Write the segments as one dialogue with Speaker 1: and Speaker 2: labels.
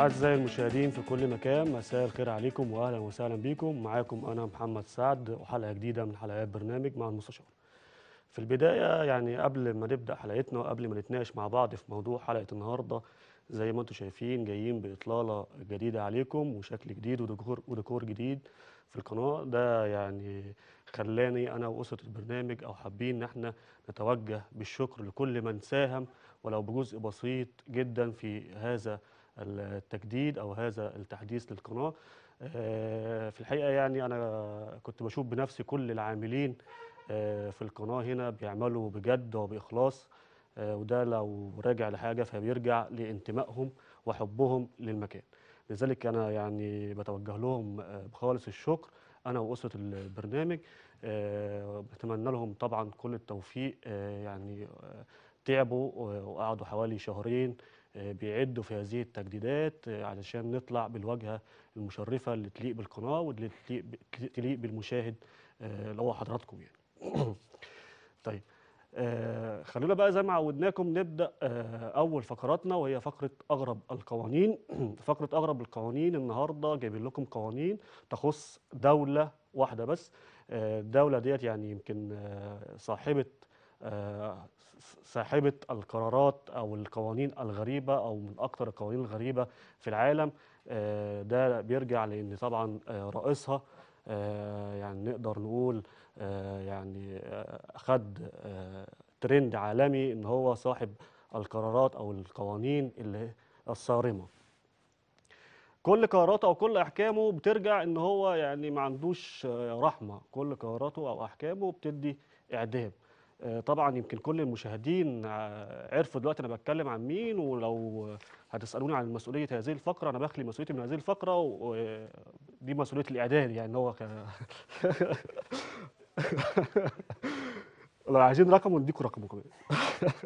Speaker 1: أعزائي المشاهدين في كل مكان مساء الخير عليكم وأهلا وسهلا بكم معاكم أنا محمد سعد وحلقة جديدة من حلقات برنامج مع المستشار في البداية يعني قبل ما نبدأ حلقتنا وقبل ما نتناقش مع بعض في موضوع حلقة النهاردة زي ما انتم شايفين جايين بإطلالة جديدة عليكم وشكل جديد وديكور, وديكور جديد في القناة ده يعني خلاني أنا وأسرة البرنامج أو حابين إن احنا نتوجه بالشكر لكل من ساهم ولو بجزء بسيط جدا في هذا التجديد أو هذا التحديث للقناة آه، في الحقيقة يعني أنا كنت بشوف بنفسي كل العاملين آه، في القناة هنا بيعملوا بجد وبإخلاص آه، وده لو راجع لحاجة فبيرجع لانتمائهم وحبهم للمكان لذلك أنا يعني بتوجه لهم بخالص الشكر أنا وأسرة البرنامج بتمنى لهم طبعا كل التوفيق يعني تعبوا وقعدوا حوالي شهرين آه، بيعدوا في هذه التجديدات آه، علشان نطلع بالواجهه المشرفه اللي تليق بالقناه واللي تليق بالمشاهد آه، اللي هو حضراتكم يعني. طيب خلونا بقى زي ما عودناكم نبدا اول فقراتنا وهي فقره اغرب القوانين فقره اغرب القوانين النهارده جايبين لكم قوانين تخص دوله واحده بس الدوله ديت يعني يمكن صاحبه آه، صاحبه القرارات او القوانين الغريبه او من اكثر القوانين الغريبه في العالم آه، ده بيرجع لان طبعا آه، رئيسها يعني نقدر نقول يعني خد ترند عالمي ان هو صاحب القرارات او القوانين اللي الصارمه كل قراراته او كل احكامه بترجع ان هو يعني ما عندوش رحمه كل قراراته او احكامه بتدي اعدام آه، طبعا يمكن كل المشاهدين آه، عرفوا دلوقتي انا بتكلم عن مين ولو هتسالوني عن مسؤوليه هذه الفقره انا بخلي مسؤوليتي من هذه الفقره ودي مسؤوليه الاعداد يعني هو ك... لو عايزين رقمه نديكم رقمه كمان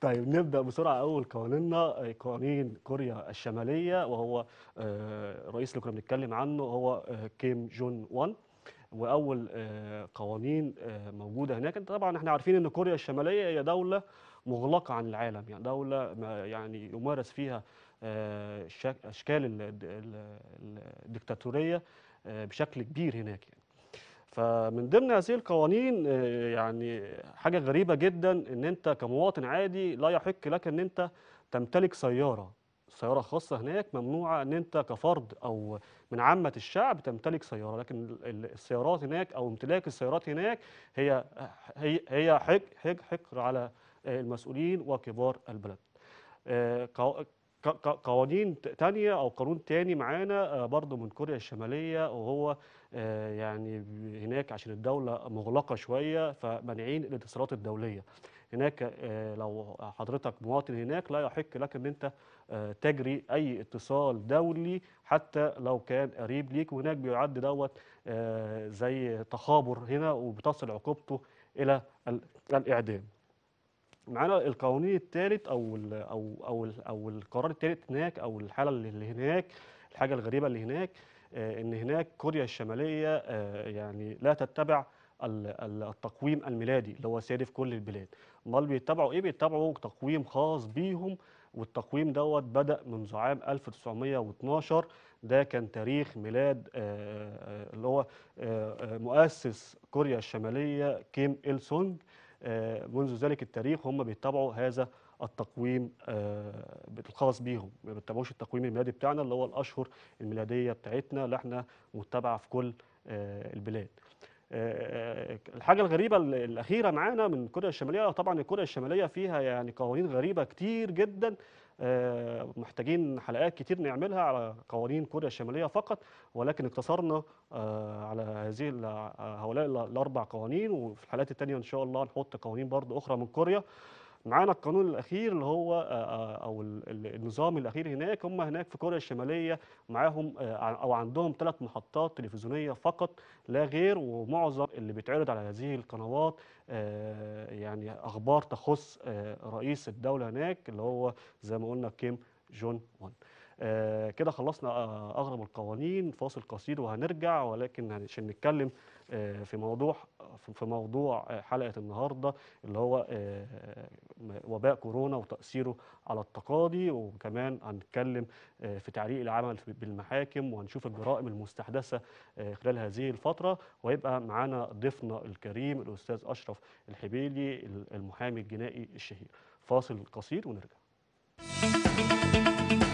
Speaker 1: طيب نبدا بسرعه اول قوانيننا قوانين كوريا الشماليه وهو الرئيس آه، اللي كنا بنتكلم عنه هو كيم جون وان واول آه، قوانين آه، موجوده هناك انت طبعا احنا عارفين ان كوريا الشماليه هي دوله مغلقه عن العالم يعني دوله يعني يمارس فيها آه، اشكال الدكتاتوريه بشكل كبير هناك يعني. فمن ضمن هذه القوانين يعني حاجه غريبه جدا ان انت كمواطن عادي لا يحق لك ان انت تمتلك سياره سيارة خاصة هناك ممنوعة ان انت كفرد او من عامة الشعب تمتلك سيارة لكن السيارات هناك او امتلاك السيارات هناك هي هي هي حق على آه، المسؤولين وكبار البلد آه، قوانين تانية او قانون تاني معانا آه، برضه من كوريا الشماليه وهو آه، يعني هناك عشان الدوله مغلقه شويه فمانعين الاتصالات الدوليه هناك آه، لو حضرتك مواطن هناك لا يحق لك ان انت تجري اي اتصال دولي حتى لو كان قريب ليك وهناك بيعد دوت زي تخابر هنا وبتصل عقوبته الى الاعدام معانا القانون الثالث او الـ او او الـ او القرار الثالث هناك او الحاله اللي هناك الحاجه الغريبه اللي هناك آه، ان هناك كوريا الشماليه آه، يعني لا تتبع التقويم الميلادي اللي هو سائد في كل البلاد امال بيتبعوا ايه بيتبعوا تقويم خاص بيهم والتقويم دوت بدا منذ عام 1912 ده كان تاريخ ميلاد آه، اللي هو مؤسس كوريا الشماليه كيم إل سونج آه، منذ ذلك التاريخ هم بيتبعوا هذا التقويم آه، الخاص بيهم ما بيتبعوش التقويم الميلادي بتاعنا اللي هو الاشهر الميلاديه بتاعتنا اللي احنا متبعه في كل آه، البلاد آه، آه، الحاجه الغريبه الاخيره معانا من كوريا الشماليه آه، طبعا كوريا الشماليه فيها يعني قوانين غريبه كتير جدا محتاجين حلقات كتير نعملها على قوانين كوريا الشماليه فقط ولكن اقتصرنا على هذه هؤلاء الاربع قوانين وفي الحلقات الثانيه ان شاء الله نحط قوانين برضو اخرى من كوريا معانا القانون الاخير اللي هو آه، آه، او النظام الاخير هناك هم هناك في كوريا الشماليه معاهم آه، او عندهم ثلاث محطات تلفزيونيه فقط لا غير ومعظم اللي بيتعرض على هذه القنوات يعني اخبار تخص رئيس الدوله هناك اللي هو زي ما قلنا كيم جون اون آه، كده خلصنا آه، اغرب القوانين فاصل قصير وهنرجع ولكن عشان نتكلم آه، في موضوع في موضوع حلقه النهارده اللي هو وباء كورونا وتاثيره على التقاضي وكمان هنتكلم في تعليق العمل بالمحاكم وهنشوف الجرائم المستحدثه خلال هذه الفتره ويبقى معانا ضيفنا الكريم الاستاذ اشرف الحبيلي المحامي الجنائي الشهير فاصل قصير ونرجع